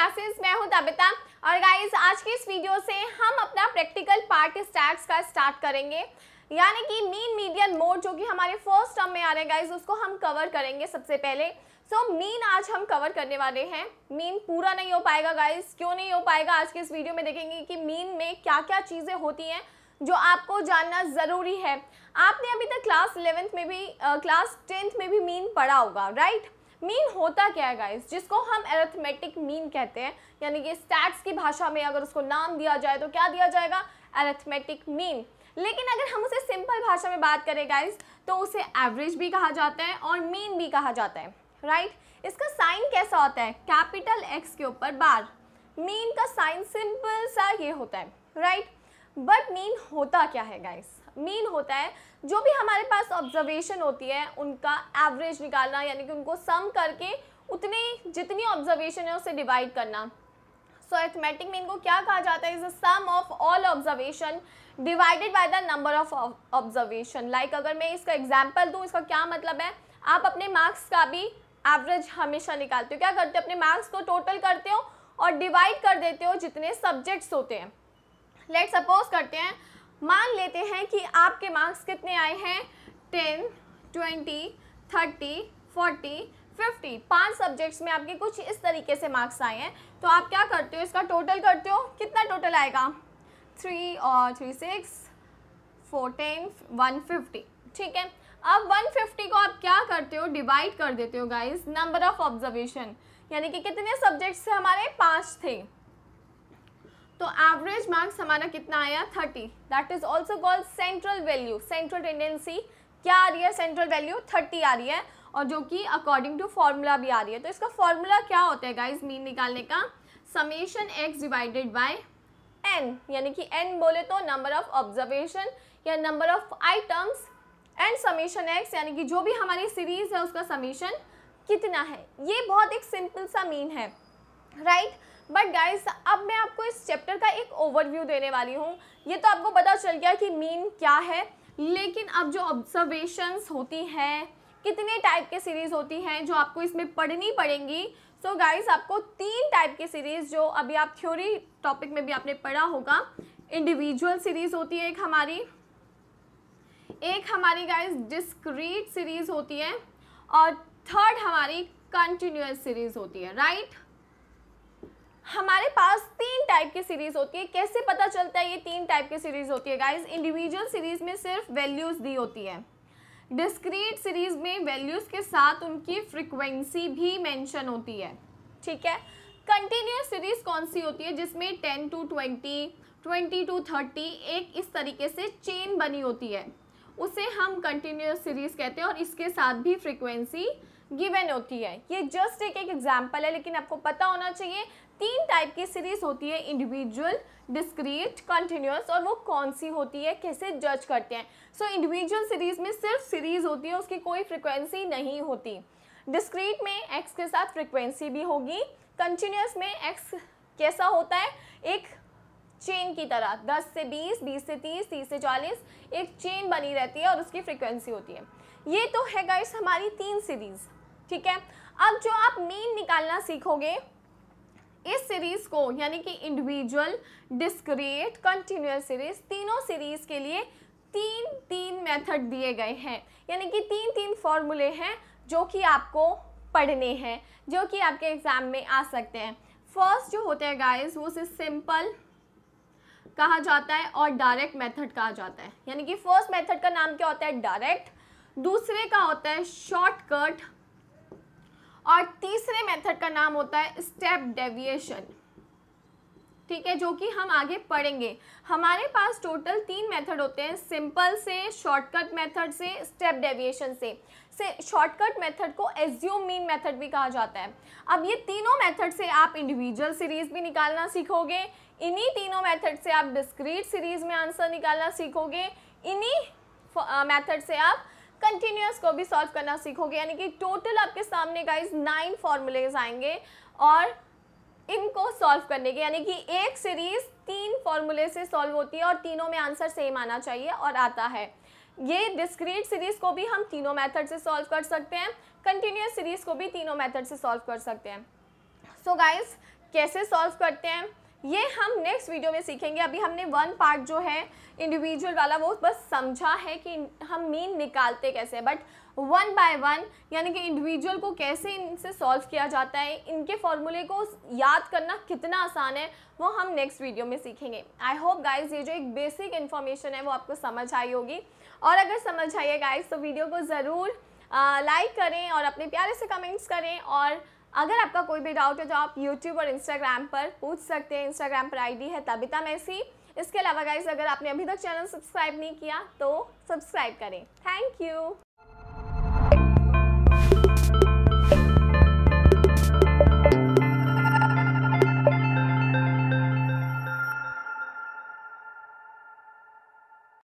Classes मैं हूं दबिता और गाइस आज के इस वीडियो से हम अपना प्रैक्टिकल पार्ट स्टैट्स का स्टार्ट करेंगे यानी कि मीन मीडियन मोड जो कि हमारे फर्स्ट टर्म में आ रहे हैं गाइस उसको हम कवर करेंगे सबसे पहले सो so, मीन आज हम कवर करने वाले हैं मीन पूरा नहीं हो पाएगा गाइज क्यों नहीं हो पाएगा आज के इस वीडियो में देखेंगे कि मीन में क्या क्या चीज़ें होती हैं जो आपको जानना ज़रूरी है आपने अभी तक क्लास इलेवेंथ में भी क्लास टेंथ में भी मीन पढ़ा होगा राइट right? मीन होता क्या है गाइस जिसको हम एरेथमेटिक मीन कहते हैं यानी कि स्टैट्स की भाषा में अगर उसको नाम दिया जाए तो क्या दिया जाएगा एरेथमेटिक मीन लेकिन अगर हम उसे सिंपल भाषा में बात करें गाइस तो उसे एवरेज भी कहा जाता है और मीन भी कहा जाता है राइट right? इसका साइन कैसा होता है कैपिटल एक्स के ऊपर बार मीन का साइन सिंपल सा ये होता है राइट बट मीन होता क्या है गाइस मीन होता है जो भी हमारे पास ऑब्जर्वेशन होती है उनका एवरेज निकालना यानी कि उनको सम करके उतनी जितनी ऑब्जर्वेशन है उसे डिवाइड करना सो एथमेटिक मीन को क्या कहा जाता है is a sum of all observation divided by the number of observation like अगर मैं इसका एग्जाम्पल दूँ इसका क्या मतलब है आप अपने मार्क्स का भी एवरेज हमेशा निकालते हो क्या करते हो अपने मार्क्स को टोटल करते हो और डिवाइड कर देते हो जितने सब्जेक्ट्स होते हैं लेट सपोज करते हैं मान लेते हैं कि आपके मार्क्स कितने आए हैं ten twenty thirty forty fifty पांच सब्जेक्ट्स में आपके कुछ इस तरीके से मार्क्स आए हैं तो आप क्या करते हो इसका टोटल करते हो कितना टोटल आएगा थ्री और three six four ten one fifty ठीक है अब 150 को आप क्या करते हो डिवाइड कर देते हो गाइस नंबर ऑफ ऑब्जर्वेशन यानी कि कितने सब्जेक्ट्स थे हमारे पाँच थे तो एवरेज मार्क्स हमारा कितना आया thirty that is also called central value central tendency क्या आ रही है सेंट्रल वैल्यू थर्टी आ रही है और जो कि अकॉर्डिंग टू फॉर्मूला भी आ रही है तो इसका फॉर्मूला क्या होता है गाइज मीन निकालने का summation X divided by N यानी कि एन बोले तो नंबर ऑफ ऑब्जर्वेशन या number of items and summation X यानी कि जो भी हमारी सीरीज है उसका समेशन कितना है ये बहुत एक सिंपल सा मीन है राइट right? बट गाइज अब मैं आपको इस चैप्टर का एक ओवरव्यू देने वाली हूँ ये तो आपको पता चल गया कि मीन क्या है लेकिन अब जो ऑब्जर्वेशंस होती हैं कितने टाइप के सीरीज़ होती हैं जो आपको इसमें पढ़नी पड़ेंगी सो so गाइस आपको तीन टाइप की सीरीज़ जो अभी आप थ्योरी टॉपिक में भी आपने पढ़ा होगा इंडिविजुअल सीरीज़ होती है एक हमारी एक हमारी गाइस डिस्क्रीट सीरीज़ होती है और थर्ड हमारी कंटिन्यूस सीरीज़ होती है राइट right? हमारे पास तीन टाइप की सीरीज होती है कैसे पता चलता है ये तीन टाइप की सीरीज होती है गाइज इंडिविजुअल सीरीज में सिर्फ वैल्यूज दी होती है डिस्क्रीट सीरीज में वैल्यूज के साथ उनकी फ्रिक्वेंसी भी मैंशन होती है ठीक है कंटिन्यूस सीरीज कौन सी होती है जिसमें ten to twenty twenty to thirty एक इस तरीके से चेन बनी होती है उसे हम कंटिन्यूस सीरीज कहते हैं और इसके साथ भी फ्रिक्वेंसी गिवन होती है ये जस्ट एक एक एग्जाम्पल है लेकिन आपको पता होना चाहिए तीन टाइप की सीरीज होती है इंडिविजुअल डिस्क्रीट कंटिन्यूस और वो कौन सी होती है कैसे जज करते हैं सो इंडिविजुअल सीरीज में सिर्फ सीरीज होती है उसकी कोई फ्रिक्वेंसी नहीं होती डिस्क्रीट में एक्स के साथ फ्रिक्वेंसी भी होगी कंटिन्यूस में एक्स कैसा होता है एक चेन की तरह 10 से 20, 20 से 30, 30 से 40 एक चेन बनी रहती है और उसकी फ्रिक्वेंसी होती है ये तो है गाइस हमारी तीन सीरीज़ ठीक है अब जो आप मीन निकालना सीखोगे इस सीरीज को यानी कि इंडिविजुअल डिस्क्रीट कंटिन्यूस सीरीज तीनों सीरीज के लिए तीन तीन मेथड दिए गए हैं यानी कि तीन तीन फॉर्मूले हैं जो कि आपको पढ़ने हैं जो कि आपके एग्ज़ाम में आ सकते हैं फर्स्ट जो होते हैं गाइस वो सिर्फ सिंपल कहा जाता है और डायरेक्ट मेथड कहा जाता है यानी कि फर्स्ट मेथड का नाम क्या होता है डायरेक्ट दूसरे का होता है शॉर्टकट और तीसरे मेथड का नाम होता है स्टेप डेविएशन ठीक है जो कि हम आगे पढ़ेंगे हमारे पास टोटल तीन मेथड होते हैं सिंपल से शॉर्टकट मेथड से स्टेप डेविएशन से से शॉर्टकट मेथड को एज्यूम मीन मेथड भी कहा जाता है अब ये तीनों मेथड से आप इंडिविजुअल सीरीज भी निकालना सीखोगे इन्हीं तीनों मेथड से आप डिस्क्रीट सीरीज में आंसर निकालना सीखोगे इन्हीं मेथड से आप कंटिन्यूस को भी सॉल्व करना सीखोगे यानी कि टोटल आपके सामने गाइज नाइन फॉर्मूलेज आएंगे और इनको सॉल्व करने के यानी कि एक सीरीज तीन फॉर्मूले से सॉल्व होती है और तीनों में आंसर सेम आना चाहिए और आता है ये डिस्क्रीट सीरीज को भी हम तीनों मेथड से सॉल्व कर सकते हैं कंटिन्यूस सीरीज को भी तीनों मेथड से सॉल्व कर सकते हैं सो so गाइस कैसे सॉल्व करते हैं ये हम नेक्स्ट वीडियो में सीखेंगे अभी हमने वन पार्ट जो है इंडिविजुअल वाला वो बस समझा है कि हम मीन निकालते कैसे हैं बट वन बाय वन यानी कि इंडिविजुअल को कैसे इनसे सॉल्व किया जाता है इनके फॉर्मूले को याद करना कितना आसान है वो हम नेक्स्ट वीडियो में सीखेंगे आई होप गाइज ये जो एक बेसिक इन्फॉर्मेशन है वो आपको समझ आई होगी और अगर समझ आइए गाइज तो वीडियो को ज़रूर लाइक करें और अपने प्यारे से कमेंट्स करें और अगर आपका कोई भी डाउट है तो आप यूट्यूब और इंस्टाग्राम पर पूछ सकते हैं इंस्टाग्राम पर आईडी है तबिता मैसी इसके अलावा गाइज अगर आपने अभी तक चैनल सब्सक्राइब नहीं किया तो सब्सक्राइब करें थैंक यू